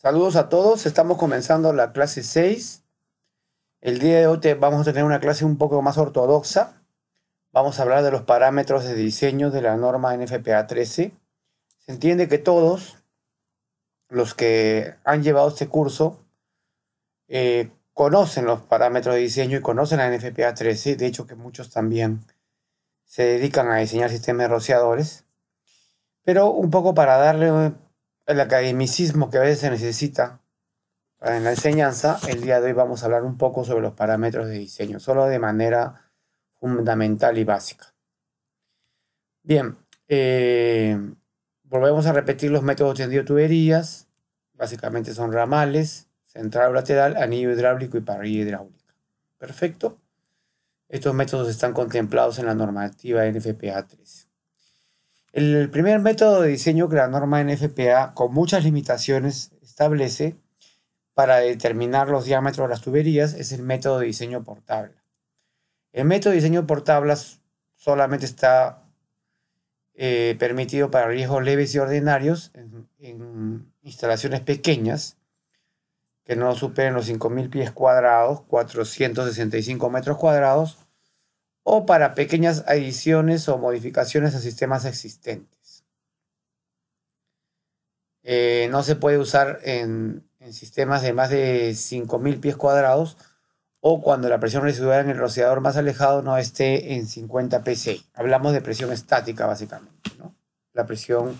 Saludos a todos, estamos comenzando la clase 6. El día de hoy vamos a tener una clase un poco más ortodoxa. Vamos a hablar de los parámetros de diseño de la norma NFPA 13. Se entiende que todos los que han llevado este curso eh, conocen los parámetros de diseño y conocen la NFPA 13, de hecho que muchos también se dedican a diseñar sistemas de rociadores, pero un poco para darle el academicismo que a veces se necesita en la enseñanza, el día de hoy vamos a hablar un poco sobre los parámetros de diseño, solo de manera fundamental y básica. Bien, eh, volvemos a repetir los métodos tendido tuberías, básicamente son ramales, central lateral, anillo hidráulico y parrilla hidráulica. Perfecto. Estos métodos están contemplados en la normativa NFPA 13. El primer método de diseño que la norma NFPA, con muchas limitaciones, establece para determinar los diámetros de las tuberías es el método de diseño por tabla. El método de diseño por tablas solamente está eh, permitido para riesgos leves y ordinarios en, en instalaciones pequeñas que no superen los 5.000 pies cuadrados, 465 metros cuadrados o para pequeñas adiciones o modificaciones a sistemas existentes. Eh, no se puede usar en, sistemas de más de 5.000 pies cuadrados o cuando la presión residual en el rociador más alejado no esté en 50 psi. Hablamos de presión estática básicamente, La presión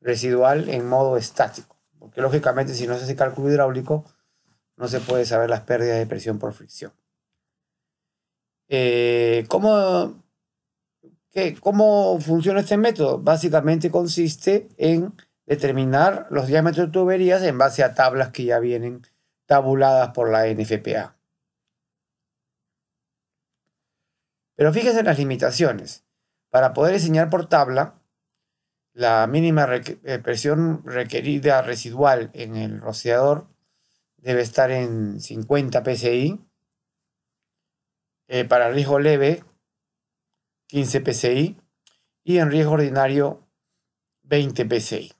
residual en modo estático, porque lógicamente si no se hace cálculo hidráulico no se puede saber las pérdidas de presión por fricción. Eh, ¿cómo, ¿Cómo funciona este método? Básicamente consiste en determinar los diámetros de tuberías en base a tablas que ya vienen tabuladas por la NFPA. Pero fíjense en las limitaciones. Para poder diseñar por tabla, la mínima eh, presión requerida residual en el rociador debe estar en 50 psi, eh, para riesgo leve 15 PCI y en riesgo ordinario 20 PCI.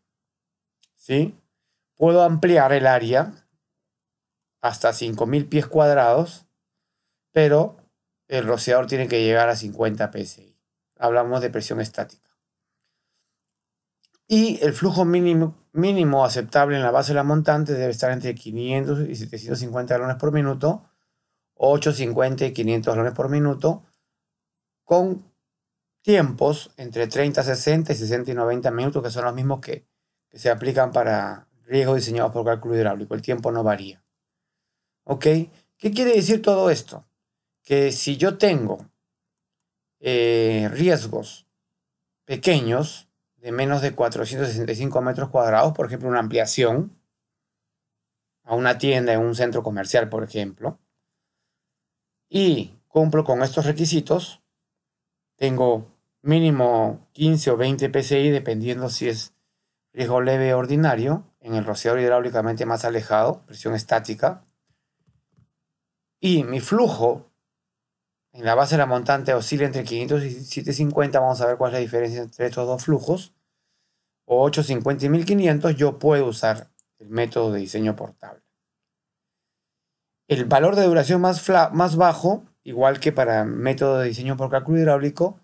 ¿Sí? Puedo ampliar el área hasta 5.000 pies cuadrados, pero el rociador tiene que llegar a 50 PSI. Hablamos de presión estática. Y el flujo mínimo, mínimo aceptable en la base de la montante debe estar entre 500 y 750 galones por minuto 850 y 500 dólares por minuto, con tiempos entre 30, 60 y 60 y 90 minutos, que son los mismos que, se aplican para riesgos diseñados por cálculo hidráulico. El tiempo no varía. ¿Ok? ¿Qué quiere decir todo esto? Que si yo tengo eh, riesgos pequeños de menos de 465 metros cuadrados, por ejemplo, una ampliación a una tienda en un centro comercial, por ejemplo, y cumplo con estos requisitos, tengo mínimo 15 o 20 PCI, dependiendo si es riesgo leve o ordinario, en el rociador hidráulicamente más alejado, presión estática, y mi flujo en la base de la montante oscila entre 500 y 750, vamos a ver cuál es la diferencia entre estos dos flujos, o 850 y 1500, yo puedo usar el método de diseño portable. El valor de duración más, bajo, igual que para método de diseño por cálculo hidráulico,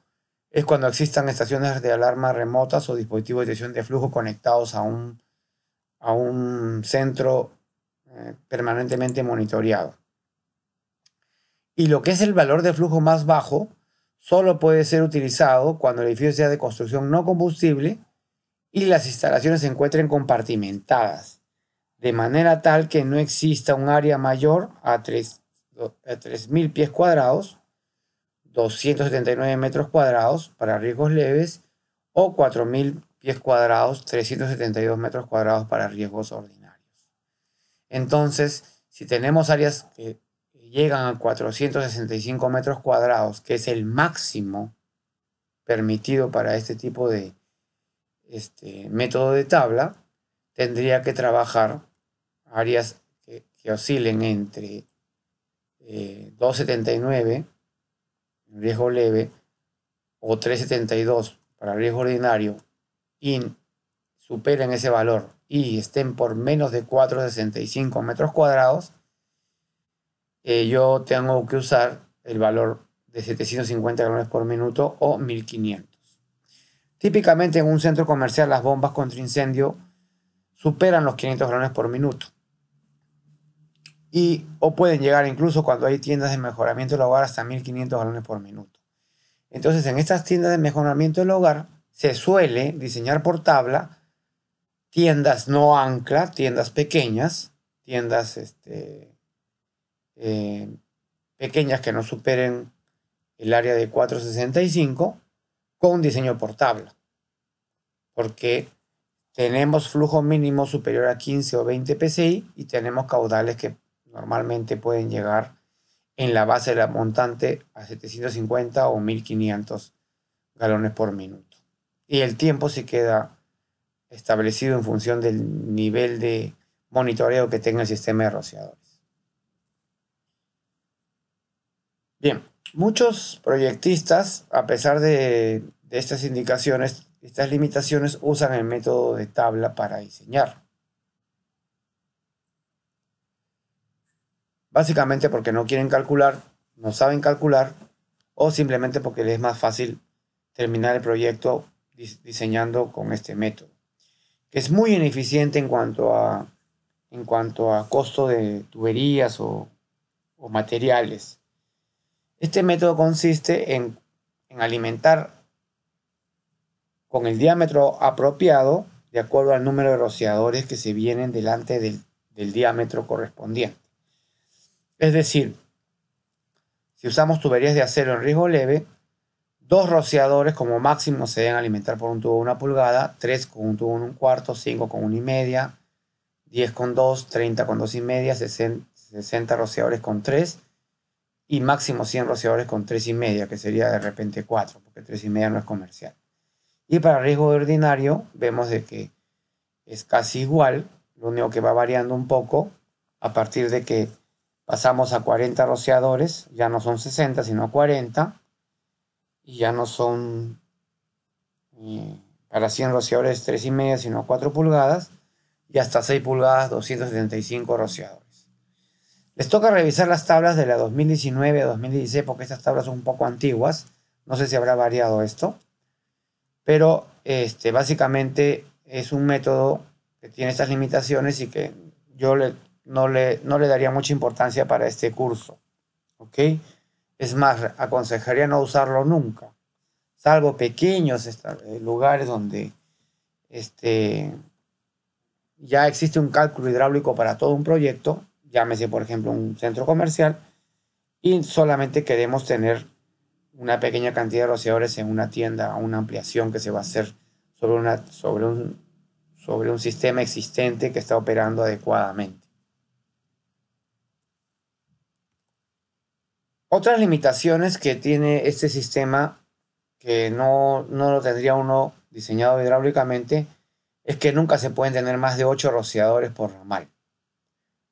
es cuando existan estaciones de alarma remotas o dispositivos de detección de flujo conectados a un, a un centro eh, permanentemente monitoreado. Y lo que es el valor de flujo más bajo solo puede ser utilizado cuando el edificio sea de construcción no combustible y las instalaciones se encuentren compartimentadas de manera tal que no exista un área mayor a 3.000 pies cuadrados, 279 metros cuadrados para riesgos leves o 4.000 pies cuadrados, 372 metros cuadrados para riesgos ordinarios. Entonces, si tenemos áreas que llegan a 465 metros cuadrados, que es el máximo permitido para este tipo de este método de tabla, tendría que trabajar áreas que, oscilen entre 2.79 eh, 2,79, riesgo leve, o 3,72 para riesgo ordinario, y superen ese valor y estén por menos de 4,65 metros cuadrados, yo tengo que usar el valor de 750 galones por minuto o 1500. Típicamente en un centro comercial las bombas contra incendio superan los 500 galones por minuto y o pueden llegar incluso cuando hay tiendas de mejoramiento del hogar hasta 1500 galones por minuto. Entonces, en estas tiendas de mejoramiento del hogar se suele diseñar por tabla tiendas no ancla, tiendas pequeñas, tiendas este, eh, pequeñas que no superen el área de 465 con diseño por tabla. Porque tenemos flujo mínimo superior a 15 o 20 PCI y tenemos caudales que Normalmente pueden llegar en la base de la montante a 750 o 1500 galones por minuto. Y el tiempo se queda establecido en función del nivel de monitoreo que tenga el sistema de rociadores. Bien, muchos proyectistas, a pesar de, de estas indicaciones, estas limitaciones, usan el método de tabla para diseñar. Básicamente porque no quieren calcular, no saben calcular o simplemente porque les es más fácil terminar el proyecto diseñando con este método, que es muy ineficiente en cuanto a, en cuanto a costo de tuberías o, materiales. Este método consiste en, alimentar con el diámetro apropiado de acuerdo al número de rociadores que se vienen delante del diámetro correspondiente. Es decir, si usamos tuberías de acero en riesgo leve, dos rociadores como máximo se deben alimentar por un tubo de una pulgada, tres con un tubo de un cuarto, cinco con una y media, diez con dos, treinta con dos y media, sesenta rociadores con tres, y máximo 100 rociadores con tres y media, que sería de repente cuatro, porque tres y media no es comercial. Y para riesgo ordinario vemos que es casi igual, lo único que va variando un poco a partir de que pasamos a 40 rociadores, ya no son 60, sino 40, y ya no son eh, para 100 rociadores 3,5, sino 4 pulgadas, y hasta 6 pulgadas 275 rociadores. Les toca revisar las tablas de la 2019 a 2016 porque estas tablas son un poco antiguas, no sé si habrá variado esto, pero este, básicamente es un método que tiene estas limitaciones y que yo le no le, daría mucha importancia para este curso. Es más, aconsejaría no usarlo nunca, salvo pequeños eh, lugares donde este, ya existe un cálculo hidráulico para todo un proyecto, llámese por ejemplo un centro comercial, y solamente queremos tener una pequeña cantidad de rociadores en una tienda, una ampliación que se va a hacer sobre, una, sobre, un, sobre un sistema existente que está operando adecuadamente. Otras limitaciones que tiene este sistema, que no, lo tendría uno diseñado hidráulicamente, es que nunca se pueden tener más de 8 rociadores por ramal,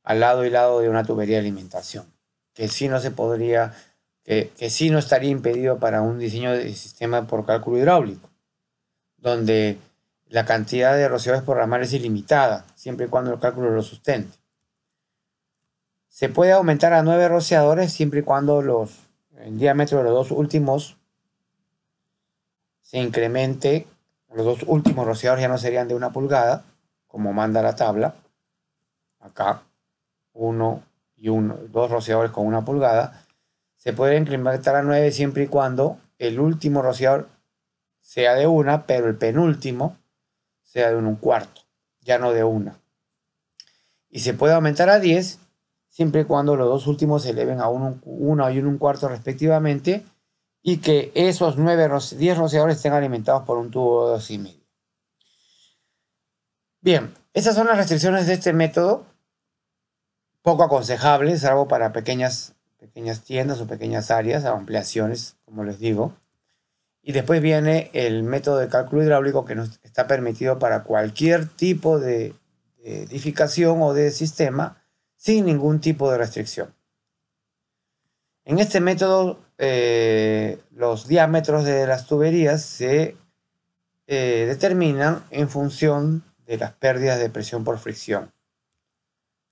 al lado y lado de una tubería de alimentación, que sí no se podría, que, que sí no estaría impedido para un diseño de sistema por cálculo hidráulico, donde la cantidad de rociadores por ramal es ilimitada, siempre y cuando el cálculo lo sustente. Se puede aumentar a 9 rociadores siempre y cuando los, el diámetro de los dos últimos se incremente. Los dos últimos rociadores ya no serían de una pulgada, como manda la tabla. Acá, uno y uno, dos rociadores con una pulgada. Se puede incrementar a 9 siempre y cuando el último rociador sea de una, pero el penúltimo sea de un cuarto, ya no de una. Y se puede aumentar a 10 siempre y cuando los dos últimos se eleven a 1 uno y un cuarto respectivamente, y que esos 9, 10 rociadores estén alimentados por un tubo de dos y medio. Bien, esas son las restricciones de este método, poco aconsejables, salvo para pequeñas, pequeñas tiendas o pequeñas áreas, ampliaciones, como les digo. Y después viene el método de cálculo hidráulico que nos está permitido para cualquier tipo de edificación o de sistema sin ningún tipo de restricción. En este método, eh, los diámetros de las tuberías se eh, determinan en función de las pérdidas de presión por fricción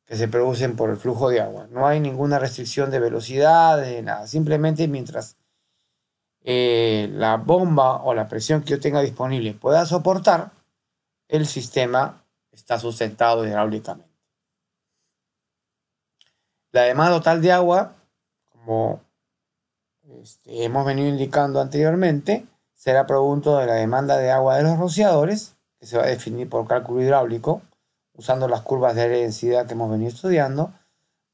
que se producen por el flujo de agua. No hay ninguna restricción de velocidad, de nada. Simplemente mientras eh, la bomba o la presión que yo tenga disponible pueda soportar, el sistema está sustentado hidráulicamente. La demanda total de agua, como este, hemos venido indicando anteriormente, será producto de la demanda de agua de los rociadores, que se va a definir por cálculo hidráulico, usando las curvas de densidad que hemos venido estudiando,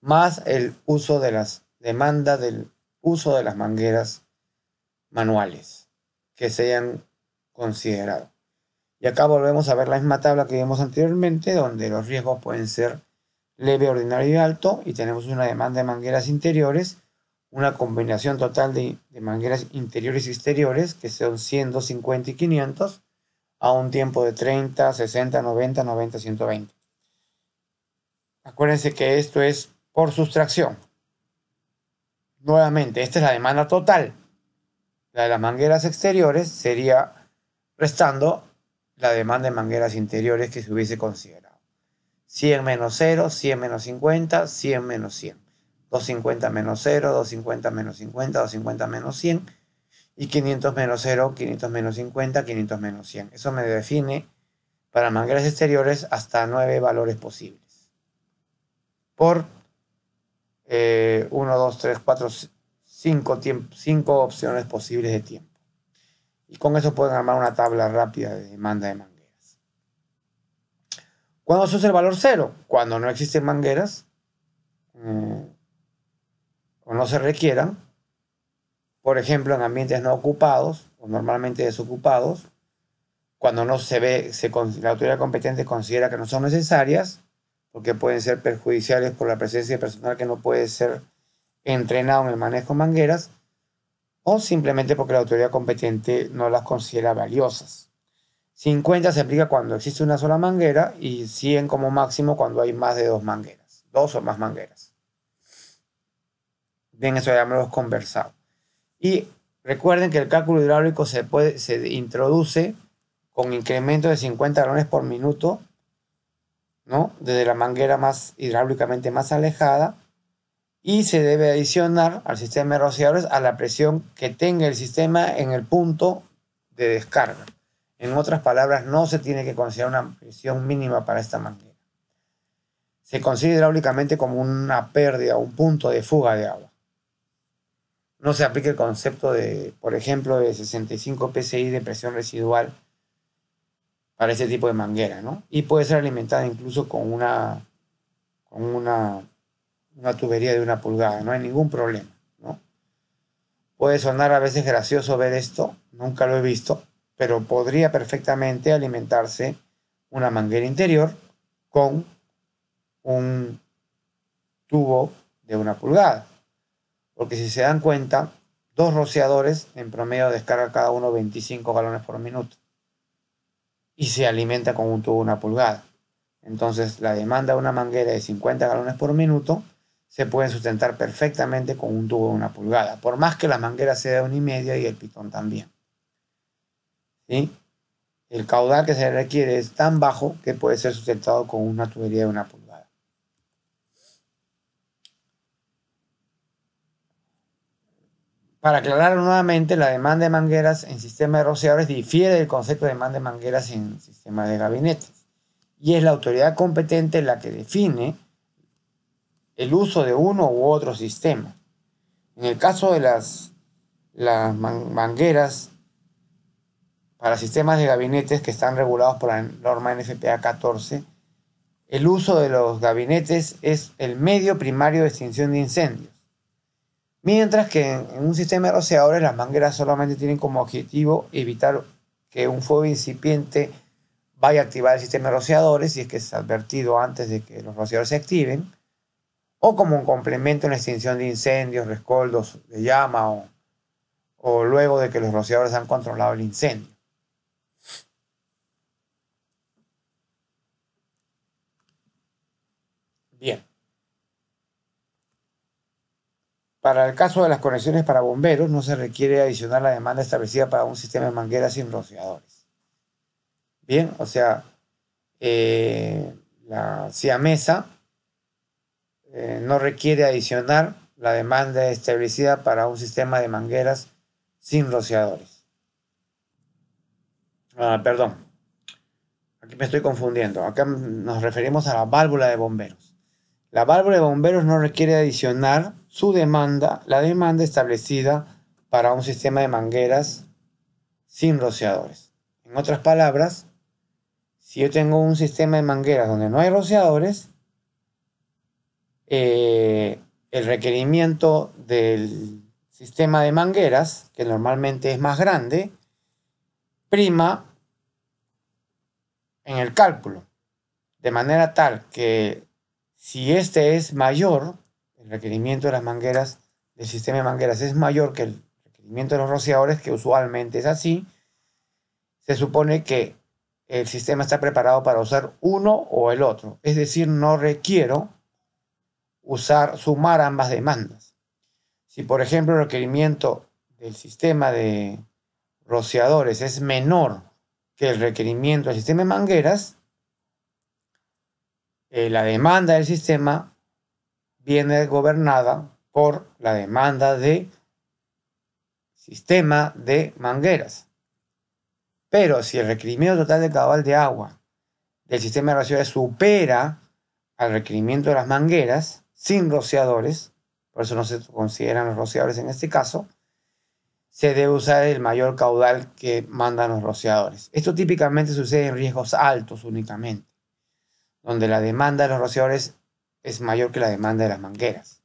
más el uso de las demandas del uso de las mangueras manuales que se hayan considerado. Y acá volvemos a ver la misma tabla que vimos anteriormente, donde los riesgos pueden ser leve, ordinario y alto, y tenemos una demanda de mangueras interiores, una combinación total de, mangueras interiores y exteriores, que son 150 y 500, a un tiempo de 30, 60, 90, 90, 120. Acuérdense que esto es por sustracción. Nuevamente, esta es la demanda total. La de las mangueras exteriores sería restando la demanda de mangueras interiores que se hubiese considerado. 100 menos 0, 100 menos 50, 100 menos 100. 250 menos 0, 250 menos 50, 250 menos 100. Y 500 menos 0, 500 menos 50, 500 menos 100. Eso me define para mangueras exteriores hasta 9 valores posibles. Por 1, 2, 3, 4, 5, opciones posibles de tiempo. Y con eso pueden armar una tabla rápida de demanda de mangueras. ¿Cuándo sucede el valor cero? Cuando no existen mangueras mm, o no se requieran. Por ejemplo, en ambientes no ocupados o normalmente desocupados. Cuando no se ve, se, la autoridad competente considera que no son necesarias porque pueden ser perjudiciales por la presencia de personal que no puede ser entrenado en el manejo de mangueras o simplemente porque la autoridad competente no las considera valiosas. 50 se aplica cuando existe una sola manguera y 100 como máximo cuando hay más de dos mangueras, dos o más mangueras. Bien, eso ya hemos conversado. Y recuerden que el cálculo hidráulico se, puede, se introduce con incremento de 50 galones por minuto, ¿no? Desde la manguera más hidráulicamente más alejada y se debe adicionar al sistema de rociadores a la presión que tenga el sistema en el punto de descarga. En otras palabras, no se tiene que considerar una presión mínima para esta manguera. Se considera únicamente como una pérdida, un punto de fuga de agua. No se aplica el concepto de, por ejemplo, de 65 psi de presión residual para este tipo de manguera, ¿no? Y puede ser alimentada incluso con una, con una, una tubería de una pulgada, no hay ningún problema, ¿no? Puede sonar a veces gracioso ver esto, nunca lo he visto, pero podría perfectamente alimentarse una manguera interior con un tubo de una pulgada. Porque si se dan cuenta, dos rociadores en promedio descargan cada uno 25 galones por minuto. Y se alimenta con un tubo de una pulgada. Entonces la demanda de una manguera de 50 galones por minuto se puede sustentar perfectamente con un tubo de una pulgada. Por más que la manguera sea de un y media y el pitón también. El caudal que se requiere es tan bajo que puede ser sustentado con una tubería de una pulgada. Para aclarar nuevamente, la demanda de mangueras en sistemas de rociadores difiere del concepto de demanda de mangueras en sistemas de gabinetes. Y es la autoridad competente la que define el uso de uno u otro sistema. En el caso de las, las mangueras para sistemas de gabinetes que están regulados por la norma NFPA 14, el uso de los gabinetes es el medio primario de extinción de incendios. Mientras que en un sistema de rociadores las mangueras solamente tienen como objetivo evitar que un fuego incipiente vaya a activar el sistema de rociadores si es que es advertido antes de que los rociadores se activen, o como un complemento en la extinción de incendios, rescoldos de llama o, o luego de que los rociadores han controlado el incendio. Bien. Para el caso de las conexiones para bomberos, no se requiere adicionar la demanda establecida para un sistema de mangueras sin rociadores. Bien, o sea, eh, la CIAMESA eh, no requiere adicionar la demanda establecida para un sistema de mangueras sin rociadores. Ah, perdón, aquí me estoy confundiendo. Acá nos referimos a la válvula de bomberos. La válvula de bomberos no requiere adicionar su demanda, la demanda establecida para un sistema de mangueras sin rociadores. En otras palabras, si yo tengo un sistema de mangueras donde no hay rociadores, eh, el requerimiento del sistema de mangueras, que normalmente es más grande, prima en el cálculo, de manera tal que si este es mayor, el requerimiento de las mangueras, del sistema de mangueras es mayor que el requerimiento de los rociadores, que usualmente es así, se supone que el sistema está preparado para usar uno o el otro. Es decir, no requiero usar, sumar ambas demandas. Si, por ejemplo, el requerimiento del sistema de rociadores es menor que el requerimiento del sistema de mangueras, eh, la demanda del sistema viene gobernada por la demanda de sistema de mangueras. Pero si el requerimiento total de caudal de agua del sistema de rociadores supera al requerimiento de las mangueras sin rociadores, por eso no se consideran los rociadores en este caso, se debe usar el mayor caudal que mandan los rociadores. Esto típicamente sucede en riesgos altos únicamente donde la demanda de los rociadores es mayor que la demanda de las mangueras.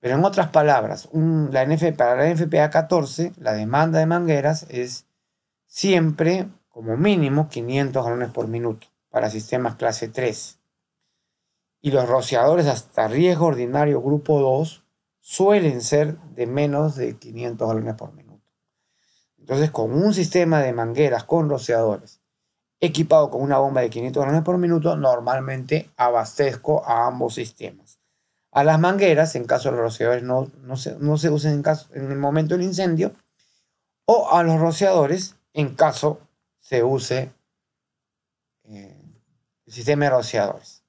Pero en otras palabras, la para la NFPA 14, la demanda de mangueras es siempre como mínimo 500 galones por minuto para sistemas clase 3. Y los rociadores hasta riesgo ordinario grupo 2 suelen ser de menos de 500 galones por minuto. Entonces, con un sistema de mangueras con rociadores equipado con una bomba de 500 gramos por minuto, normalmente abastezco a ambos sistemas. A las mangueras, en caso de los rociadores no, no, se, no se, usen en, caso, en el momento del incendio, o a los rociadores en caso se use eh, el sistema de rociadores.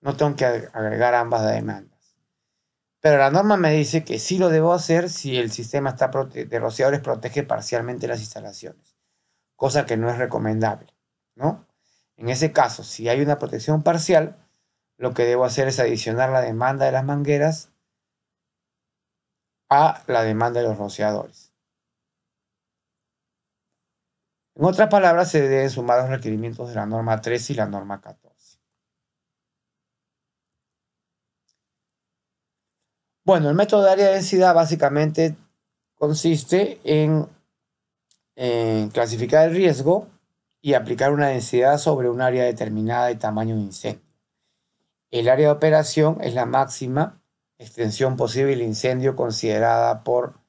No tengo que agregar ambas demandas. Pero la norma me dice que sí lo debo hacer si el sistema está de rociadores protege parcialmente las instalaciones, cosa que no es recomendable. ¿no? En ese caso, si hay una protección parcial, lo que debo hacer es adicionar la demanda de las mangueras a la demanda de los rociadores. En otras palabras, se deben sumar los requerimientos de la norma 13 y la norma 14. Bueno, el método de área de densidad básicamente consiste en clasificar el riesgo y aplicar una densidad sobre un área determinada de tamaño de incendio. El área de operación es la máxima extensión posible del incendio considerada por,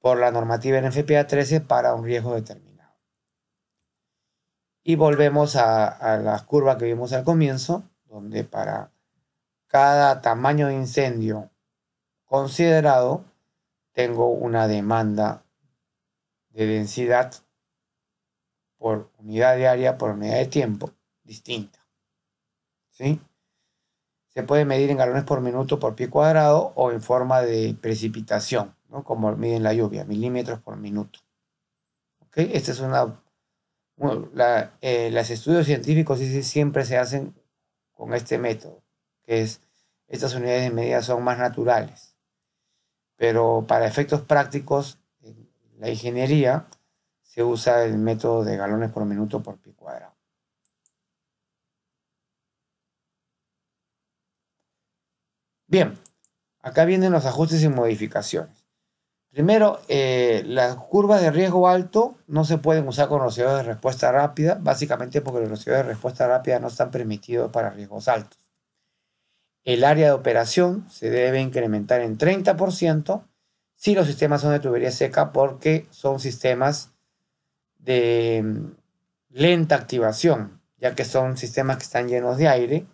por la normativa NFPA 13 para un riesgo determinado. Y volvemos a, a las curvas que vimos al comienzo, donde para cada tamaño de incendio considerado tengo una demanda de densidad por unidad de área, por unidad de tiempo, distinta. ¿Sí? Se puede medir en galones por minuto por pie cuadrado o en forma de precipitación, como miden la lluvia, milímetros por minuto. ¿Ok? Esta es una... los eh, estudios científicos siempre se hacen con este método, que es estas unidades de medida son más naturales. Pero para efectos prácticos, en la ingeniería, se usa el método de galones por minuto por pi cuadrado. Bien, acá vienen los ajustes y modificaciones. Primero, eh, las curvas de riesgo alto no se pueden usar con velocidades de respuesta rápida, básicamente porque los velocidades de respuesta rápida no están permitidos para riesgos altos. El área de operación se debe incrementar en 30% si los sistemas son de tubería seca porque son sistemas de mm, lenta activación, ya que son sistemas que están llenos de aire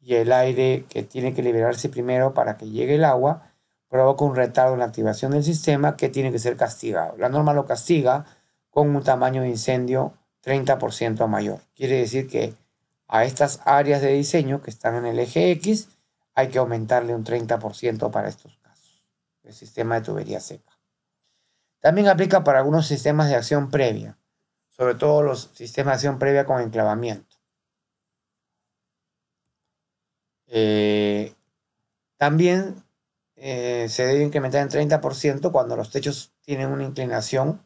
y el aire que tiene que liberarse primero para que llegue el agua provoca un retardo en la activación del sistema que tiene que ser castigado. La norma lo castiga con un tamaño de incendio 30% mayor. Quiere decir que a estas áreas de diseño que están en el eje X hay que aumentarle un 30% para estos casos. El sistema de tubería seca. También aplica para algunos sistemas de acción previa sobre todo los sistemas de acción previa con enclavamiento. Eh, también eh, se debe incrementar en 30% cuando los techos tienen una inclinación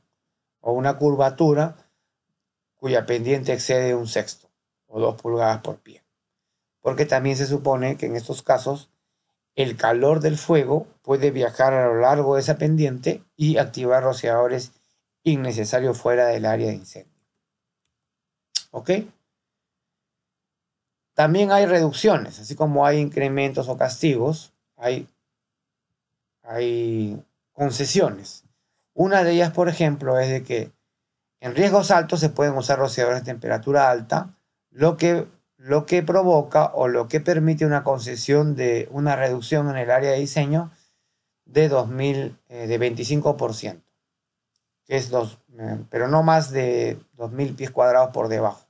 o una curvatura cuya pendiente excede un sexto o dos pulgadas por pie. Porque también se supone que en estos casos el calor del fuego puede viajar a lo largo de esa pendiente y activar rociadores innecesario fuera del área de incendio. ¿Ok? También hay reducciones, así como hay incrementos o castigos, hay, hay concesiones. Una de ellas, por ejemplo, es de que en riesgos altos se pueden usar rociadores de temperatura alta, lo que, lo que provoca o lo que permite una concesión de una reducción en el área de diseño de, eh, de 25% que es dos, eh, pero no más de 2.000 pies cuadrados por debajo.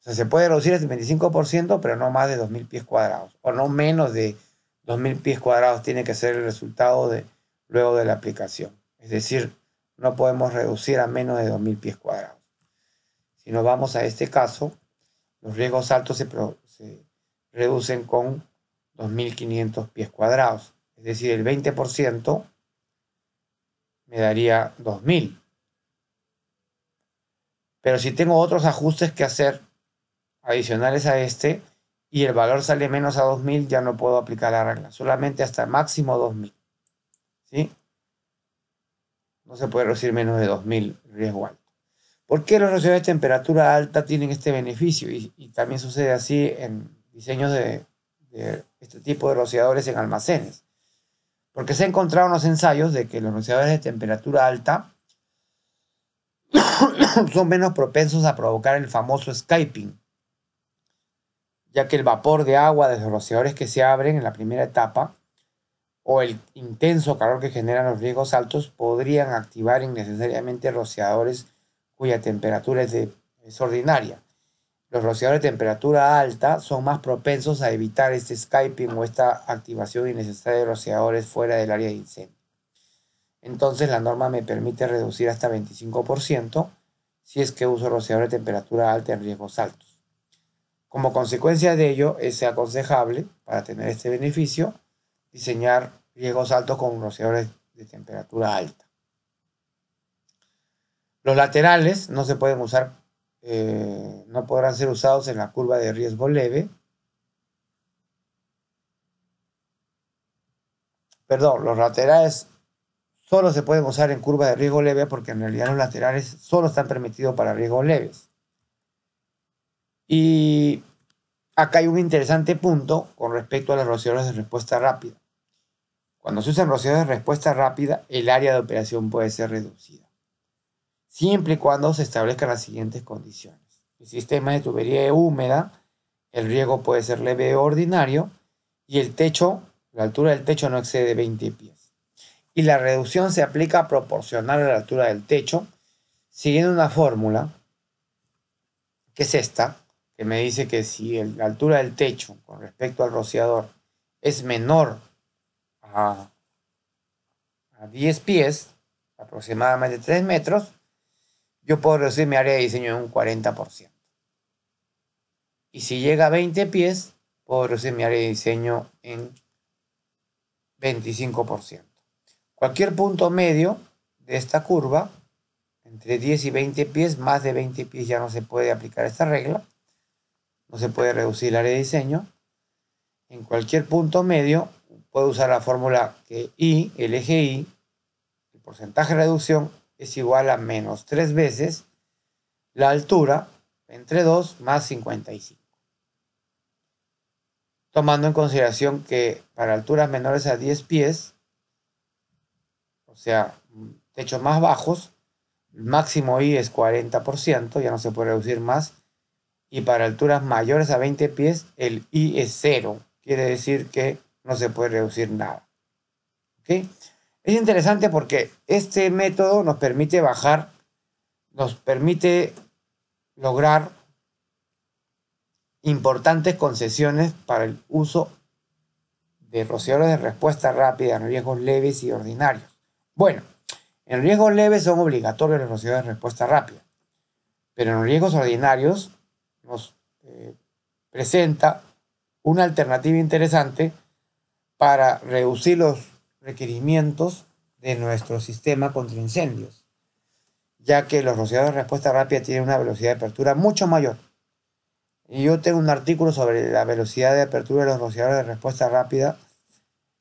O sea, se puede reducir hasta el 25%, pero no más de 2.000 pies cuadrados, o no menos de 2.000 pies cuadrados tiene que ser el resultado de, luego de la aplicación. Es decir, no podemos reducir a menos de 2.000 pies cuadrados. Si nos vamos a este caso, los riesgos altos se, se reducen con 2.500 pies cuadrados. Es decir, el 20% me daría 2000. Pero si tengo otros ajustes que hacer adicionales a este y el valor sale menos a 2000, ya no puedo aplicar la regla. Solamente hasta máximo 2000. No se puede reducir menos de 2000 riesgo alto. ¿Por qué los rociadores de temperatura alta tienen este beneficio? Y, también sucede así en diseños de este tipo de rociadores en almacenes. Porque se han encontrado los ensayos de que los rociadores de temperatura alta son menos propensos a provocar el famoso skyping, ya que el vapor de agua de los rociadores que se abren en la primera etapa o el intenso calor que generan los riesgos altos podrían activar innecesariamente rociadores cuya temperatura es, de, es ordinaria. Los rociadores de temperatura alta son más propensos a evitar este skyping o esta activación innecesaria de rociadores fuera del área de incendio. Entonces la norma me permite reducir hasta 25% si es que uso rociadores de temperatura alta en riesgos altos. Como consecuencia de ello, es aconsejable, para tener este beneficio, diseñar riesgos altos con rociadores de temperatura alta. Los laterales no se pueden usar eh, no podrán ser usados en la curva de riesgo leve. Perdón, los laterales solo se pueden usar en curva de riesgo leve porque en realidad los laterales solo están permitidos para riesgos leves. Y acá hay un interesante punto con respecto a los rociadores de respuesta rápida. Cuando se usan rociadores de respuesta rápida, el área de operación puede ser reducida siempre y cuando se establezcan las siguientes condiciones. El sistema de tubería húmeda, el riego puede ser leve o ordinario y el techo, la altura del techo no excede 20 pies. Y la reducción se aplica proporcional a la altura del techo, siguiendo una fórmula que es esta, que me dice que si la altura del techo con respecto al rociador es menor a, a 10 pies, aproximadamente 3 metros, yo puedo reducir mi área de diseño en un 40%. Y si llega a 20 pies, puedo reducir mi área de diseño en 25%. Cualquier punto medio de esta curva, entre 10 y 20 pies, más de 20 pies ya no se puede aplicar esta regla, no se puede reducir el área de diseño. En cualquier punto medio, puedo usar la fórmula que I, el eje I, el porcentaje de reducción es igual a menos 3 veces la altura entre 2 más 55. Tomando en consideración que para alturas menores a 10 pies, o sea, techos más bajos, el máximo I es 40%, ya no se puede reducir más. Y para alturas mayores a 20 pies, el I es 0. Quiere decir que no se puede reducir nada. ¿Ok? Es interesante porque este método nos permite bajar, nos permite lograr importantes concesiones para el uso de rociadores de respuesta rápida en riesgos leves y ordinarios. Bueno, en riesgos leves son obligatorios los rociadores de respuesta rápida, pero en riesgos ordinarios nos eh, presenta una alternativa interesante para reducir los requerimientos de nuestro sistema contra incendios, ya que los rociadores de respuesta rápida tienen una velocidad de apertura mucho mayor. Y yo tengo un artículo sobre la velocidad de apertura de los rociadores de respuesta rápida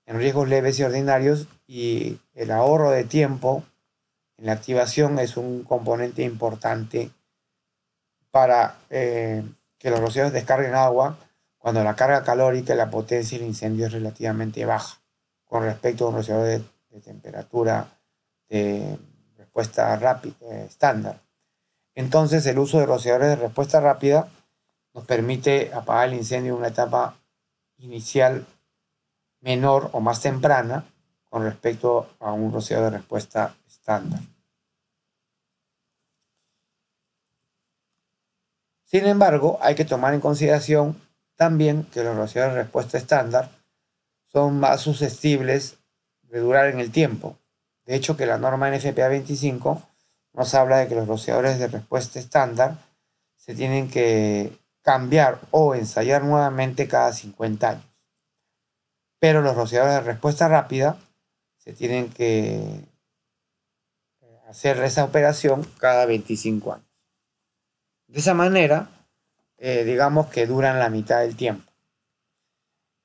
en riesgos leves y ordinarios y el ahorro de tiempo en la activación es un componente importante para eh, que los rociadores descarguen agua cuando la carga calórica la potencia del incendio es relativamente baja con respecto a un rociador de, temperatura de respuesta rápida, eh, estándar. Entonces, el uso de rociadores de respuesta rápida nos permite apagar el incendio en una etapa inicial menor o más temprana con respecto a un rociador de respuesta estándar. Sin embargo, hay que tomar en consideración también que los rociadores de respuesta estándar son más susceptibles de durar en el tiempo. De hecho, que la norma NFPA 25 nos habla de que los rociadores de respuesta estándar se tienen que cambiar o ensayar nuevamente cada 50 años. Pero los rociadores de respuesta rápida se tienen que hacer esa operación cada 25 años. De esa manera, eh, digamos que duran la mitad del tiempo.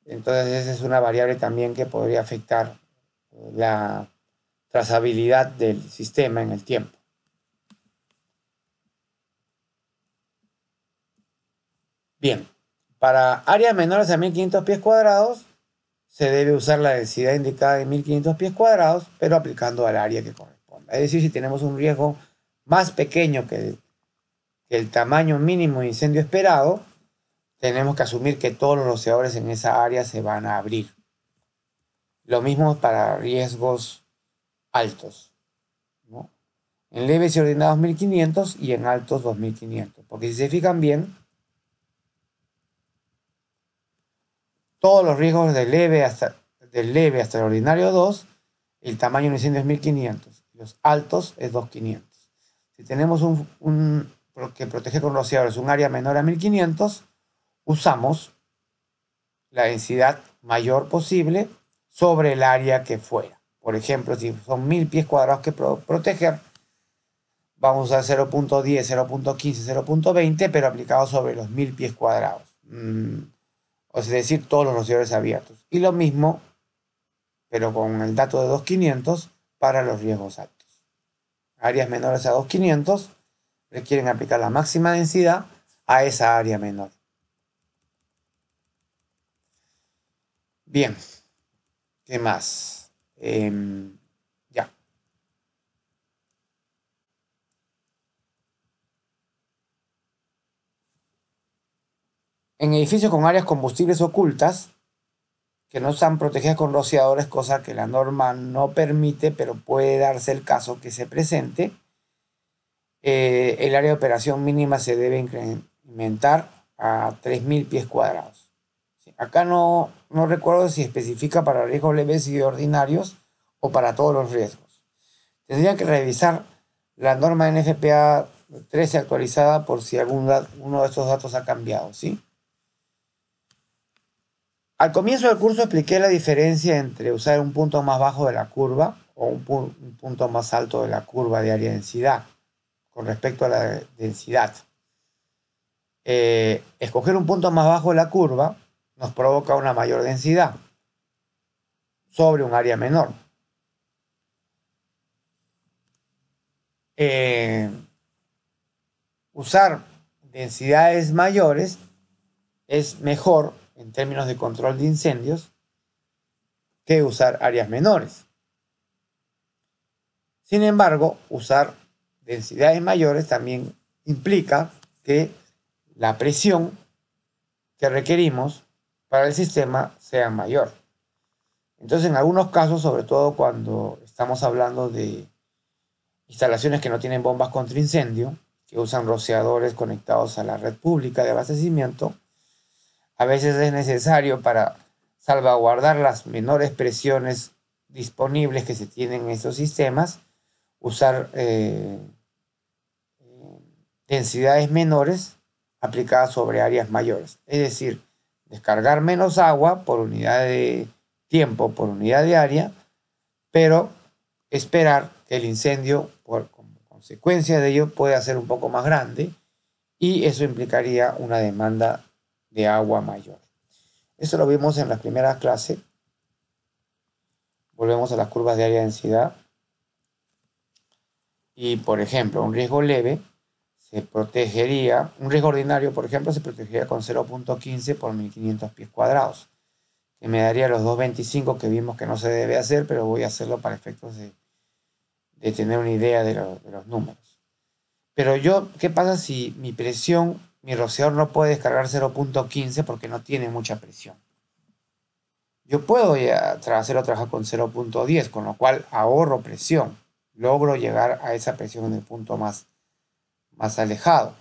Entonces esa es una variable también que podría afectar la trazabilidad del sistema en el tiempo. Bien, para áreas menores a 1500 pies cuadrados, se debe usar la densidad indicada de 1500 pies cuadrados, pero aplicando al área que corresponda. Es decir, si tenemos un riesgo más pequeño que el, que el tamaño mínimo de incendio esperado, tenemos que asumir que todos los rociadores en esa área se van a abrir. Lo mismo para riesgos altos. En leves y ordenados 1500 y en altos 2500. Porque si se fijan bien, todos los riesgos de leve hasta, del leve hasta el ordinario 2, el tamaño de incendio es 1500. Los altos es 2500. Si tenemos un, que proteger con rociadores un área menor a 1500, usamos la densidad mayor posible sobre el área que fuera. Por ejemplo, si son mil pies cuadrados que proteger, vamos a 0.10, 0.15, 0.20, pero aplicado sobre los mil pies cuadrados. Mm, es decir, todos los rociadores abiertos. Y lo mismo, pero con el dato de 2500 para los riesgos altos. Áreas menores a 2500 requieren aplicar la máxima densidad a esa área menor. Bien, ¿qué más? Em, ya. En edificios con áreas combustibles ocultas, que no están protegidas con rociadores, cosa que la norma no permite, pero puede darse el caso que se presente, eh, el área de operación mínima se debe incrementar a 3.000 pies cuadrados. Acá no, recuerdo si especifica para riesgos leves y ordinarios o para todos los riesgos. tendría que revisar la norma NFPA 13 actualizada por si algún uno de estos datos ha cambiado, ¿sí? Al comienzo del curso expliqué la diferencia entre usar un punto más bajo de la curva o un, punto más alto de la curva de área densidad con respecto a la densidad. Eh, escoger un punto más bajo de la curva nos provoca una mayor densidad sobre un área menor. Eh, usar densidades mayores es mejor en términos de control de incendios que usar áreas menores. Sin embargo, usar densidades mayores también implica que la presión que requerimos el sistema sea mayor. Entonces, en algunos casos, sobre todo cuando estamos hablando de instalaciones que no tienen bombas contra incendio, que usan rociadores conectados a la red pública de abastecimiento, a veces es necesario para salvaguardar las menores presiones disponibles que se tienen en estos sistemas, usar eh, eh, densidades menores aplicadas sobre áreas mayores. Es decir, descargar menos agua por unidad de tiempo, por unidad diaria, pero esperar que el incendio, por consecuencia de ello, pueda ser un poco más grande y eso implicaría una demanda de agua mayor. Eso lo vimos en las primeras clases. Volvemos a las curvas de área de densidad. Y por ejemplo, un riesgo leve se protegería, un riesgo ordinario, por ejemplo, se protegería con 0.15 por 1500 pies cuadrados, que me daría los 2.25 que vimos que no se debe hacer, pero voy a hacerlo para efectos de, tener una idea de, los números. Pero yo, ¿qué pasa si mi presión, mi rociador no puede descargar 0.15 porque no tiene mucha presión? Yo puedo ya hacerlo trabajar con 0.10, con lo cual ahorro presión, logro llegar a esa presión en el punto más más alejado.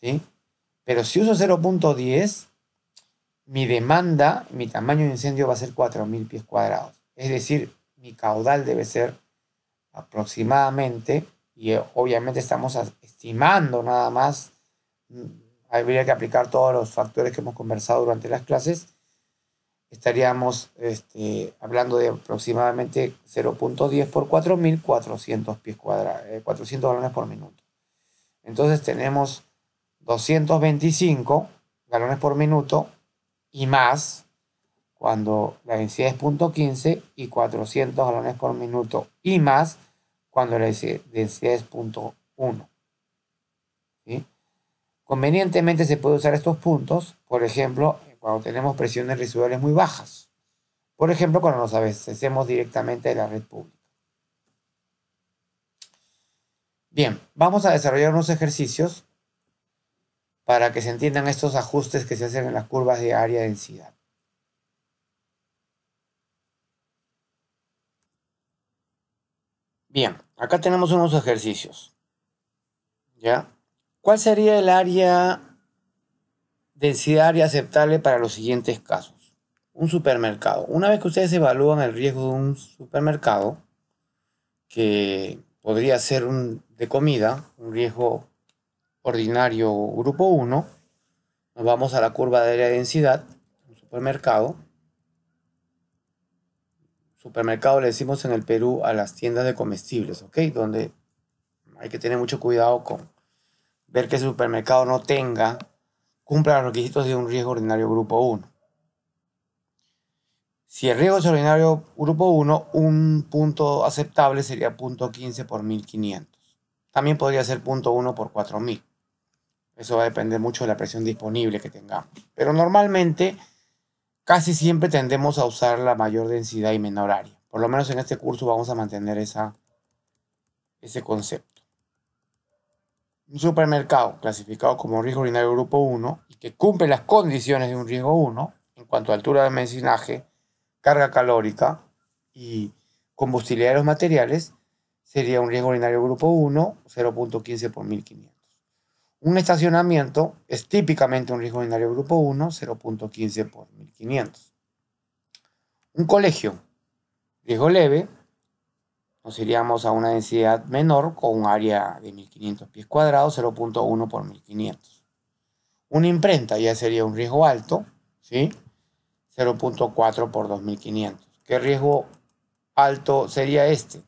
¿Sí? Pero si uso 0.10, mi demanda, mi tamaño de incendio va a ser 4.000 pies cuadrados. Es decir, mi caudal debe ser aproximadamente, y eh, obviamente estamos estimando nada más, mm, habría que aplicar todos los factores que hemos conversado durante las clases, estaríamos este, hablando de aproximadamente 0.10 por 4.400 pies cuadrados, eh, 400 galones por minuto. Entonces tenemos 225 galones por minuto y más cuando la densidad es 0.15 y 400 galones por minuto y más cuando la densidad es 0.1. Convenientemente se puede usar estos puntos, por ejemplo, cuando tenemos presiones residuales muy bajas. Por ejemplo, cuando nos abastecemos directamente de la red pública. Bien, vamos a desarrollar unos ejercicios para que se entiendan estos ajustes que se hacen en las curvas de área densidad. Bien, acá tenemos unos ejercicios. ¿Ya? ¿Cuál sería el área, densidad área aceptable para los siguientes casos? Un supermercado. Una vez que ustedes evalúan el riesgo de un supermercado, que podría ser un de comida, un riesgo ordinario grupo 1. Nos vamos a la curva de de densidad, un supermercado. Supermercado le decimos en el Perú a las tiendas de comestibles, ¿ok? Donde hay que tener mucho cuidado con ver que el supermercado no tenga, cumpla los requisitos de un riesgo ordinario grupo 1. Si el riesgo es ordinario grupo 1, un punto aceptable sería punto .15 por 1500. También podría ser 0.1 por 4000. Eso va a depender mucho de la presión disponible que tengamos. Pero normalmente casi siempre tendemos a usar la mayor densidad y menor área. Por lo menos en este curso vamos a mantener esa, ese concepto. Un supermercado clasificado como riesgo urinario grupo 1 que cumple las condiciones de un riesgo 1 en cuanto a altura de mecinaje, carga calórica y combustibilidad de los materiales, sería un riesgo ordinario grupo 1, 0.15 por 1500. Un estacionamiento es típicamente un riesgo ordinario grupo 1, 0.15 por 1500. Un colegio, riesgo leve, nos iríamos a una densidad menor con un área de 1500 pies cuadrados, 0.1 por 1500. Una imprenta ya sería un riesgo alto, ¿sí? 0.4 por 2500. ¿Qué riesgo alto sería este?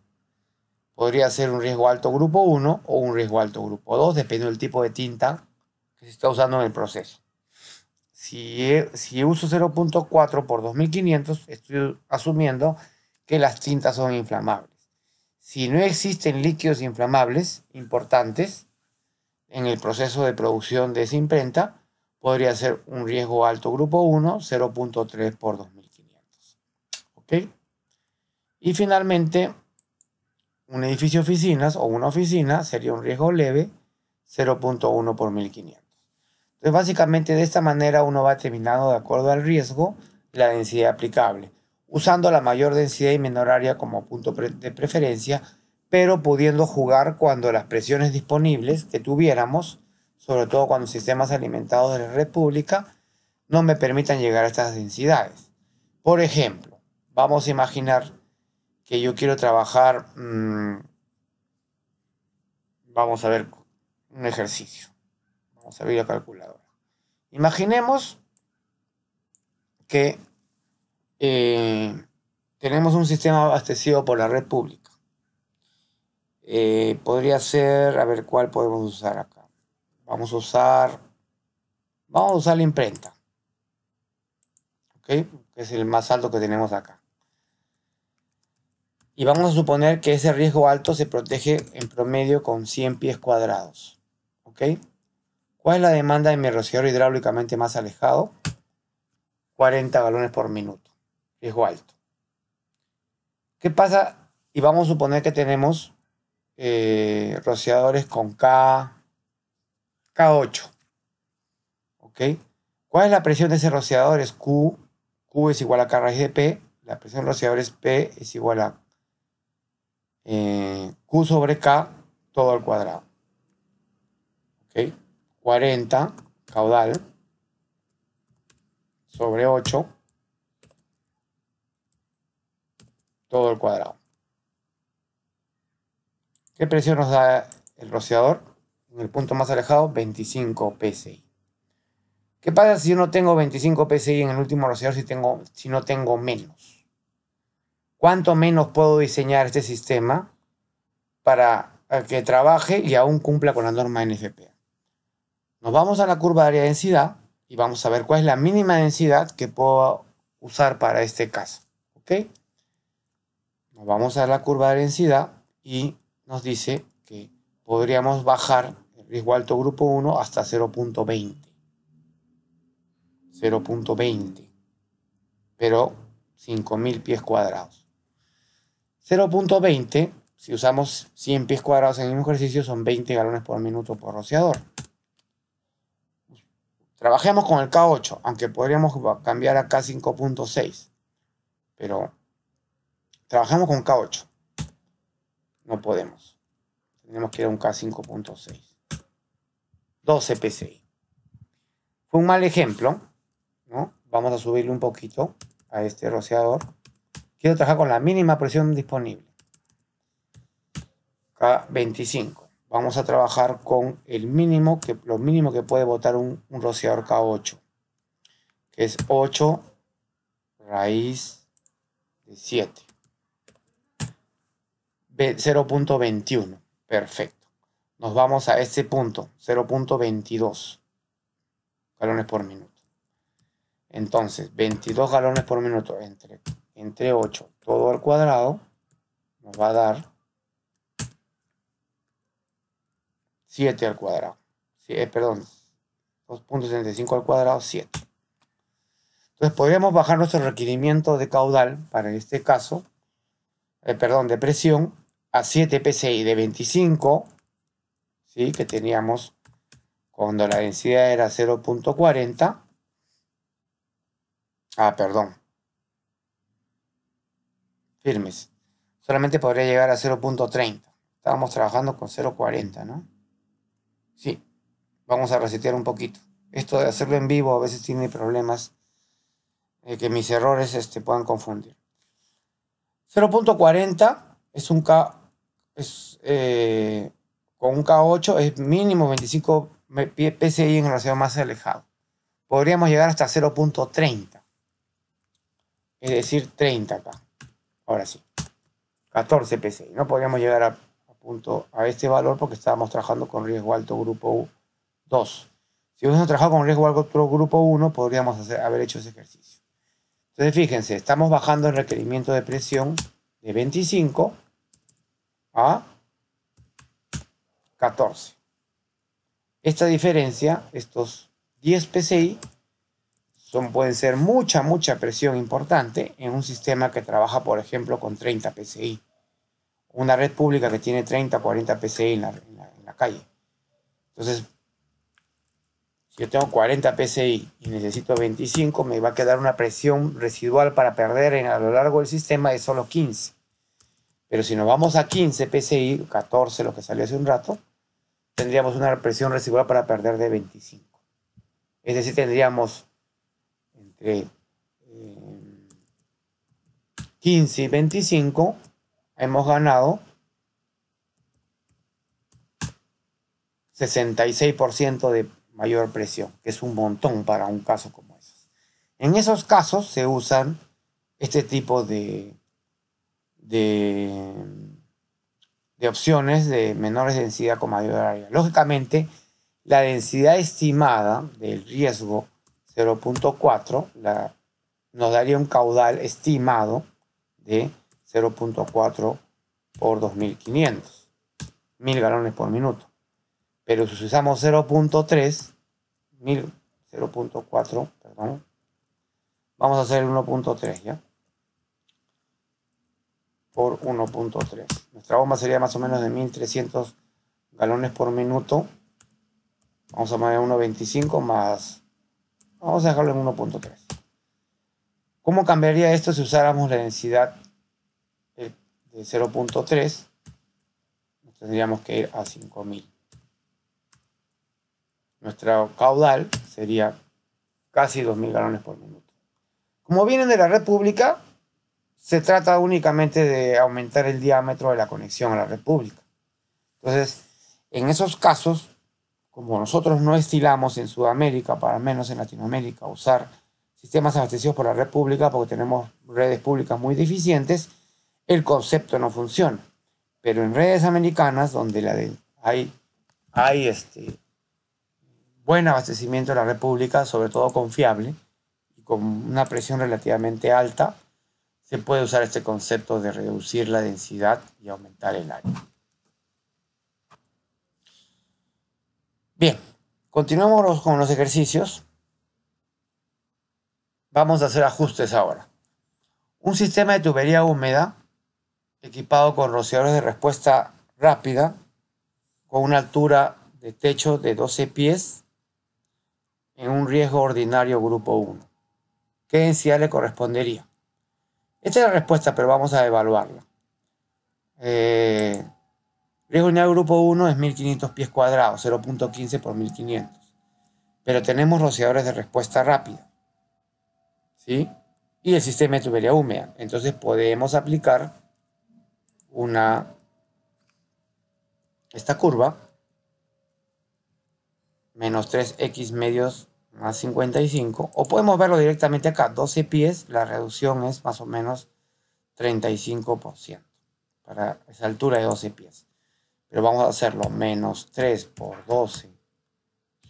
podría ser un riesgo alto grupo 1 o un riesgo alto grupo 2, dependiendo del tipo de tinta que se está usando en el proceso. Si, si uso 0.4 por 2500, estoy asumiendo que las tintas son inflamables. Si no existen líquidos inflamables importantes en el proceso de producción de esa imprenta, podría ser un riesgo alto grupo 1, 0.3 por 2500. Y finalmente, un edificio oficinas o una oficina sería un riesgo leve 0.1 por 1500. Entonces, básicamente de esta manera uno va determinando de acuerdo al riesgo la densidad aplicable, usando la mayor densidad y menor área como punto de preferencia, pero pudiendo jugar cuando las presiones disponibles que tuviéramos, sobre todo cuando sistemas alimentados de la república no me permitan llegar a estas densidades. Por ejemplo, vamos a imaginar que yo quiero trabajar, mm, vamos a ver un ejercicio. Vamos a abrir la calculadora. Imaginemos que eh, tenemos un sistema abastecido por la red pública. Eh, podría ser, a ver cuál podemos usar acá. Vamos a usar, vamos a usar la imprenta. Que es el más alto que tenemos acá. Y vamos a suponer que ese riesgo alto se protege en promedio con 100 pies cuadrados. ¿Ok? ¿Cuál es la demanda de mi rociador hidráulicamente más alejado? 40 galones por minuto. Riesgo alto. ¿Qué pasa? Y vamos a suponer que tenemos eh, rociadores con K, K8. ¿Ok? ¿Cuál es la presión de ese rociador? Es Q. Q es igual a K raíz de P. La presión del rociador es P es igual a eh, Q sobre K todo al cuadrado. ¿Ok? 40 caudal sobre 8 todo al cuadrado. ¿Qué precio nos da el rociador? En el punto más alejado, 25 PSI. ¿Qué pasa si yo no tengo 25 PSI en el último rociador si, tengo, si no tengo menos? ¿Cuánto menos puedo diseñar este sistema para eh, que trabaje y aún cumpla con la norma NFPA? Nos vamos a la curva de área densidad y vamos a ver cuál es la mínima densidad que puedo usar para este caso. Nos vamos a la curva de densidad y nos dice que podríamos bajar el riesgo alto grupo 1 hasta 0.20. 0.20. Pero 5.000 pies cuadrados. 0.20, si usamos 100 pies cuadrados en el mismo ejercicio, son 20 galones por minuto por rociador. Trabajemos con el K8, aunque podríamos cambiar a K5.6. Pero trabajamos con K8. No podemos. Tenemos que ir a un K5.6. 12 PCI. Fue un mal ejemplo. ¿no? Vamos a subirle un poquito a este rociador. Quiero trabajar con la mínima presión disponible. K25. Vamos a trabajar con el mínimo, que, lo mínimo que puede botar un, un rociador K8. Que es 8 raíz de 7. 0.21. Perfecto. Nos vamos a este punto, 0.22 galones por minuto. Entonces, 22 galones por minuto entre entre 8 todo al cuadrado nos va a dar 7 al cuadrado. Eh, perdón, 2.75 al cuadrado, 7. Entonces podríamos bajar nuestro requerimiento de caudal para este caso, eh, perdón, de presión a 7 psi de 25, ¿sí? que teníamos cuando la densidad era 0.40. Ah, perdón, Solamente podría llegar a 0.30. Estábamos trabajando con 0.40, ¿no? Sí, vamos a resetear un poquito. Esto de hacerlo en vivo a veces tiene problemas eh, que mis errores este, puedan confundir. 0.40 es un K, es, eh, con un K8 es mínimo 25 PCI en relación más alejado. Podríamos llegar hasta 0.30, es decir, 30 acá. Ahora sí. 14 PCI. No podríamos llegar a, punto, a este valor porque estábamos trabajando con riesgo alto grupo 2. Si hubiésemos trabajado con riesgo alto grupo 1, podríamos haber hecho ese ejercicio. Entonces, fíjense, estamos bajando el requerimiento de presión de 25 a 14. Esta diferencia, estos 10 PCI, pueden ser mucha, mucha presión importante en un sistema que trabaja, por ejemplo, con 30 PCI. Una red pública que tiene 30, 40 PCI en la, calle. Entonces, si yo tengo 40 PCI y necesito 25, me va a quedar una presión residual para perder a lo largo del sistema de solo 15. Pero si nos vamos a 15 PCI, 14, lo que salió hace un rato, tendríamos una presión residual para perder de 25. Es decir, tendríamos 15 este, eh, y 25 hemos ganado 66% de mayor presión, que es un montón para un caso como ese. En esos casos se usan este tipo de, de, de opciones de menores densidad con mayor área. Lógicamente, la densidad estimada del riesgo 0.4, nos daría un caudal estimado de 0.4 por 2500, 1000 galones por minuto. Pero si usamos 0.3, 0.4, perdón, vamos a hacer 1.3, ¿ya? Por 1.3. Nuestra bomba sería más o menos de 1300 galones por minuto. Vamos a poner 1.25 más Vamos a dejarlo en 1.3. ¿Cómo cambiaría esto si usáramos la densidad de 0.3? Tendríamos que ir a 5000. Nuestro caudal sería casi 2000 galones por minuto. Como vienen de la república, se trata únicamente de aumentar el diámetro de la conexión a la república. Entonces, en esos casos, como nosotros no estilamos en Sudamérica, para menos en Latinoamérica, usar sistemas abastecidos por la república, porque tenemos redes públicas muy deficientes, el concepto no funciona. Pero en redes americanas, donde la hay, este, buen abastecimiento de la república, sobre todo confiable, y con una presión relativamente alta, se puede usar este concepto de reducir la densidad y aumentar el área. Bien, continuamos con los ejercicios. Vamos a hacer ajustes ahora. Un sistema de tubería húmeda equipado con rociadores de respuesta rápida con una altura de techo de 12 pies en un riesgo ordinario grupo 1. ¿Qué densidad le correspondería? Esta es la respuesta, pero vamos a evaluarla. Eh, lineal grupo 1 es 1500 pies cuadrados, 0.15 por 1500. Pero tenemos rociadores de respuesta rápida. Y el sistema de tubería húmeda. Entonces podemos aplicar una esta curva menos 3x medios más 55 o podemos verlo directamente acá 12 pies la reducción es más o menos 35% para esa altura de 12 pies pero vamos a hacerlo. Menos 3 por 12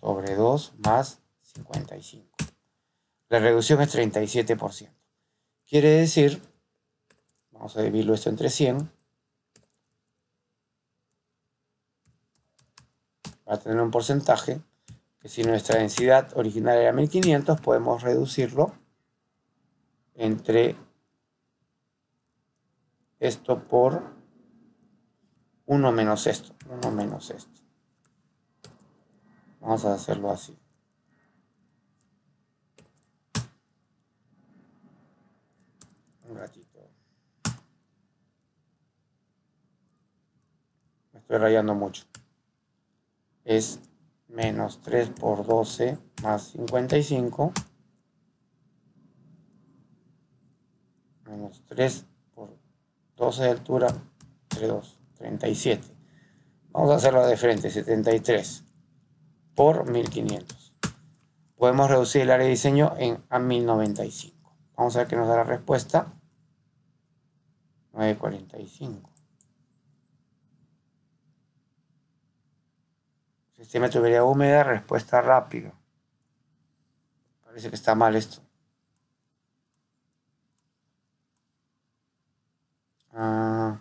sobre 2 más 55. La reducción es 37%. Quiere decir, vamos a dividirlo esto entre 100. Va a tener un porcentaje que si nuestra densidad original era 1500, podemos reducirlo entre esto por 1 menos esto, 1 menos esto. Vamos a hacerlo así. Un ratito. Me estoy rayando mucho. Es menos 3 por 12 más 55. Menos 3 por 12 de altura, Entre 2. 37. Vamos a hacerlo de frente, 73 por 1500. Podemos reducir el área de diseño en, a 1095. Vamos a ver qué nos da la respuesta. 945. Sistema de tubería húmeda, respuesta rápida. Parece que está mal esto. Ah.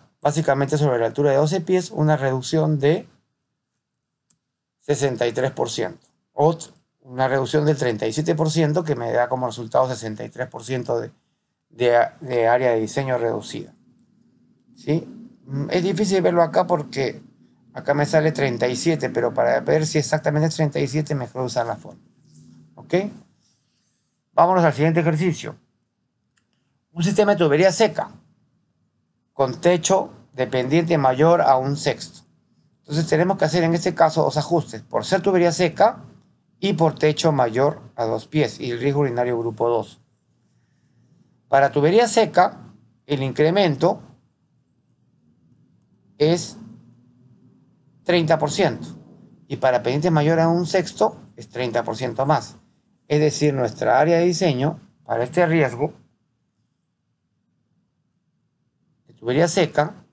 básicamente sobre la altura de 12 pies, una reducción de 63%, o una reducción del 37% que me da como resultado 63% de, área de diseño reducida. ¿Sí? Mm, es difícil verlo acá porque acá me sale 37, pero para ver si exactamente es 37 mejor usar la forma. ¿Ok? Vámonos al siguiente ejercicio. Un sistema de tubería seca con techo de pendiente mayor a un sexto. Entonces tenemos que hacer en este caso dos ajustes, por ser tubería seca y por techo mayor a dos pies y el riesgo urinario grupo 2. Para tubería seca, el incremento es 30% y para pendiente mayor a un sexto es 30% más. Es decir, nuestra área de diseño para este riesgo Tubería seca,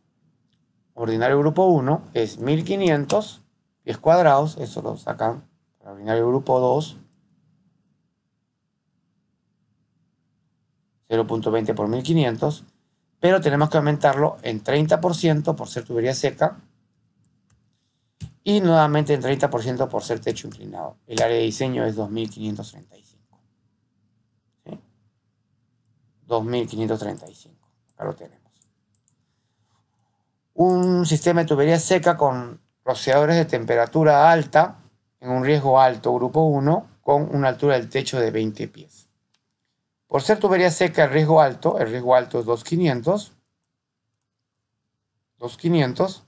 ordinario grupo 1, es 1500 pies cuadrados, eso lo sacan para ordinario grupo 2, 0.20 por 1500, pero tenemos que aumentarlo en 30% por ser tubería seca y nuevamente en 30% por ser techo inclinado. El área de diseño es 2535. ¿Sí? 2535, acá lo tenemos un sistema de tubería seca con rociadores de temperatura alta en un riesgo alto, grupo 1, con una altura del techo de 20 pies. Por ser tubería seca, el riesgo alto, el riesgo alto es 2500, 2500,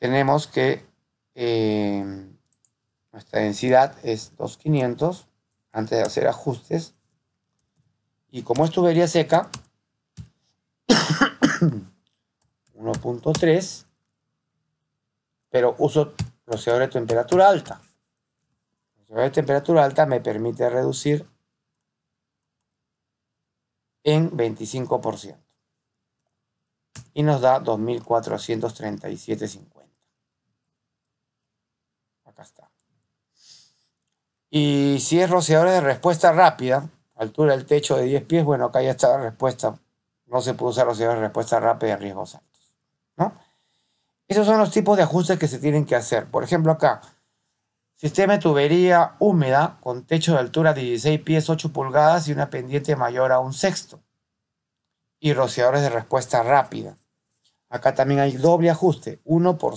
tenemos que nuestra densidad es 2500 antes de hacer ajustes. Y como es tubería seca, 1.3, pero uso rociadores de temperatura alta. El de temperatura alta me permite reducir en 25% y nos da 2.437.50. Acá está. Y si es rociador de respuesta rápida, altura del techo de 10 pies, bueno, acá ya está la respuesta. No se puede usar rociador de respuesta rápida y riesgo esos son los tipos de ajustes que se tienen que hacer. Por ejemplo, acá, sistema de tubería húmeda con techo de altura de 16 pies 8 pulgadas y una pendiente mayor a un sexto. Y rociadores de respuesta rápida. Acá también hay doble ajuste, uno por,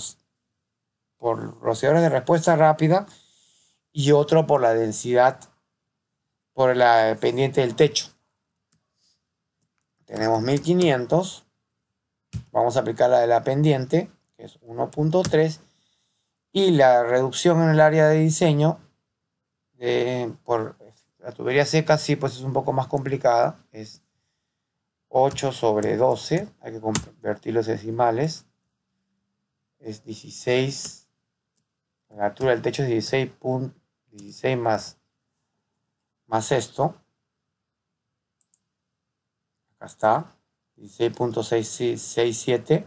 por rociadores de respuesta rápida y otro por la densidad, por la pendiente del techo. Tenemos 1500. Vamos a aplicar la de la pendiente que es 1.3, y la reducción en el área de diseño por la tubería seca, sí, pues es un poco más complicada, es 8 sobre 12, hay que convertir los decimales, es 16, la altura del techo es 16, 16 más, más esto, acá está, 16.667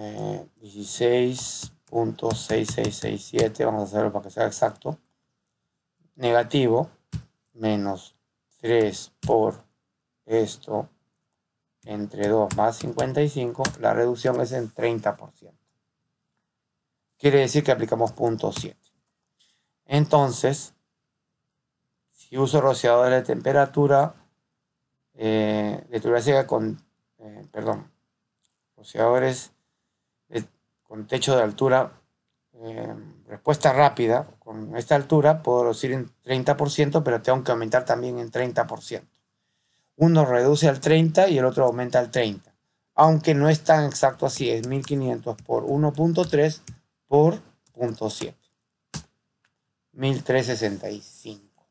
16.6667, vamos a hacerlo para que sea exacto, negativo, menos 3 por esto entre 2 más 55, la reducción es en 30%. Quiere decir que aplicamos 0.7. 7. Entonces, si uso rociadores de temperatura, eh, de temperatura con, eh, perdón, rociadores con techo de altura, eh, respuesta rápida, con esta altura puedo reducir en 30%, pero tengo que aumentar también en 30%. Uno reduce al 30 y el otro aumenta al 30, aunque no es tan exacto así, es 1500 por 1.3 por 0.7. 1365.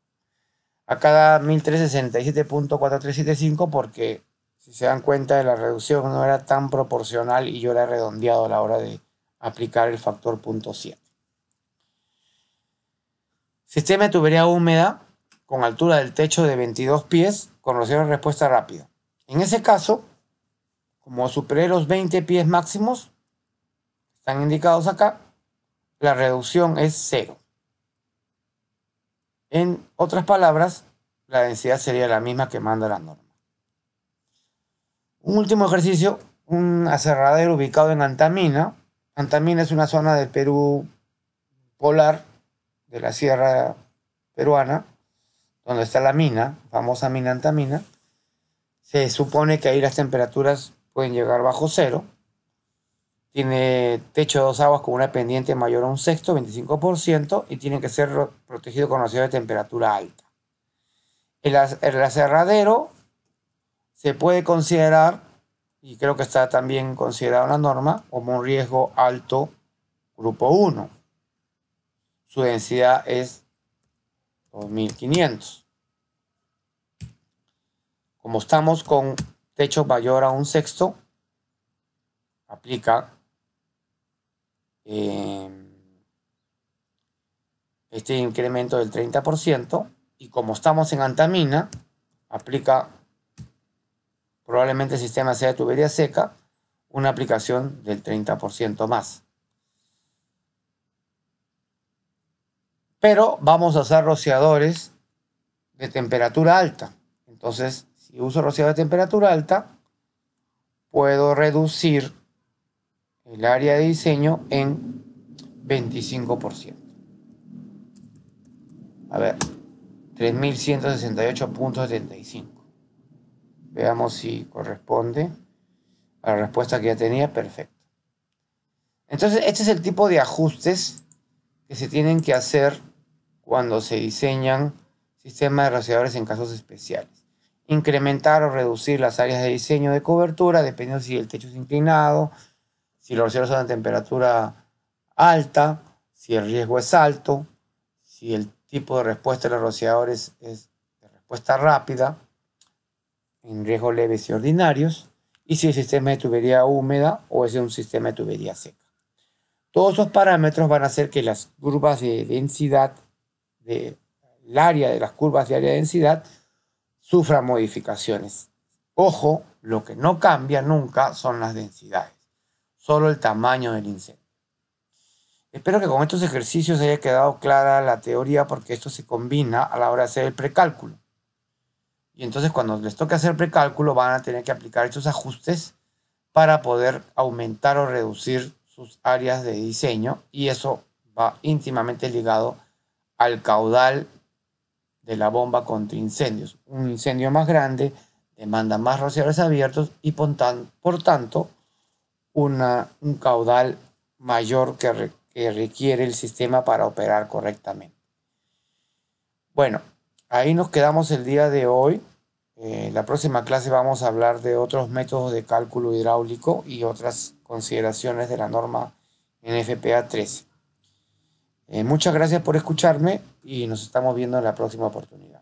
A cada 1367.4375 porque si se dan cuenta de la reducción no era tan proporcional y yo la he redondeado a la hora de aplicar el factor punto 7. Sistema de tubería húmeda con altura del techo de 22 pies con rociero respuesta rápida. En ese caso, como superé los 20 pies máximos, están indicados acá, la reducción es cero. En otras palabras, la densidad sería la misma que manda la norma. Un último ejercicio, un aserradero ubicado en Antamina, Antamina es una zona del Perú polar, de la sierra peruana, donde está la mina, famosa mina Antamina. Se supone que ahí las temperaturas pueden llegar bajo cero. Tiene techo de dos aguas con una pendiente mayor a un sexto, 25%, y tiene que ser protegido con ciudad de temperatura alta. el aserradero se puede considerar y creo que está también considerada una norma como un riesgo alto grupo 1. Su densidad es 2500. Como estamos con techo mayor a un sexto, aplica em, este incremento del 30% y como estamos en antamina, aplica Probablemente el sistema sea de tubería seca, una aplicación del 30% más. Pero vamos a usar rociadores de temperatura alta. Entonces, si uso rociador de temperatura alta, puedo reducir el área de diseño en 25%. A ver, 3.168.75. Veamos si corresponde a la respuesta que ya tenía. Perfecto. Entonces, este es el tipo de ajustes que se tienen que hacer cuando se diseñan sistemas de rociadores en casos especiales. Incrementar o reducir las áreas de diseño de cobertura, dependiendo si el techo es inclinado, si los rociadores son de temperatura alta, si el riesgo es alto, si el tipo de respuesta de los rociadores es de respuesta rápida, en riesgo leves y ordinarios, y si el sistema de tubería húmeda o es un sistema de tubería seca. Todos esos parámetros van a hacer que las curvas de densidad, de, el área de las curvas de área de densidad, sufran modificaciones. Ojo, lo que no cambia nunca son las densidades, solo el tamaño del incendio. Espero que con estos ejercicios haya quedado clara la teoría porque esto se combina a la hora de hacer el precálculo. Y entonces cuando les toque hacer precálculo van a tener que aplicar estos ajustes para poder aumentar o reducir sus áreas de diseño y eso va íntimamente ligado al caudal de la bomba contra incendios. Un incendio más grande demanda más rociadores abiertos y por, tanto un caudal mayor que requiere el sistema para operar correctamente. Bueno, Ahí nos quedamos el día de hoy. En eh, la próxima clase vamos a hablar de otros métodos de cálculo hidráulico y otras consideraciones de la norma NFPA 13. Eh, muchas gracias por escucharme y nos estamos viendo en la próxima oportunidad.